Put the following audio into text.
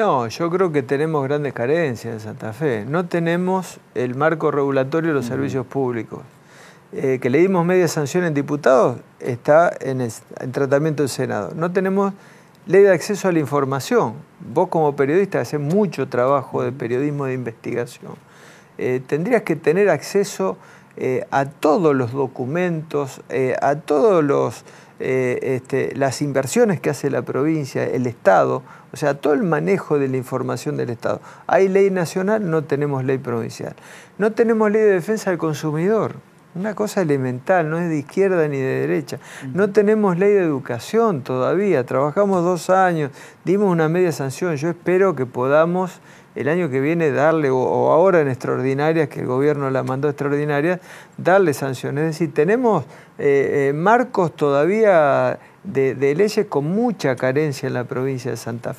No, yo creo que tenemos grandes carencias en Santa Fe. No tenemos el marco regulatorio de los servicios públicos. Eh, que le dimos media sanción en diputados está en, el, en tratamiento del Senado. No tenemos ley de acceso a la información. Vos como periodista hacés mucho trabajo de periodismo de investigación. Eh, tendrías que tener acceso eh, a todos los documentos, eh, a todas eh, este, las inversiones que hace la provincia, el Estado, o sea, todo el manejo de la información del Estado. Hay ley nacional, no tenemos ley provincial. No tenemos ley de defensa del consumidor. Una cosa elemental, no es de izquierda ni de derecha. No tenemos ley de educación todavía, trabajamos dos años, dimos una media sanción. Yo espero que podamos el año que viene darle, o, ahora en extraordinarias, que el gobierno la mandó extraordinarias, darle sanciones. Es decir, tenemos eh, eh, marcos todavía de leyes con mucha carencia en la provincia de Santa Fe.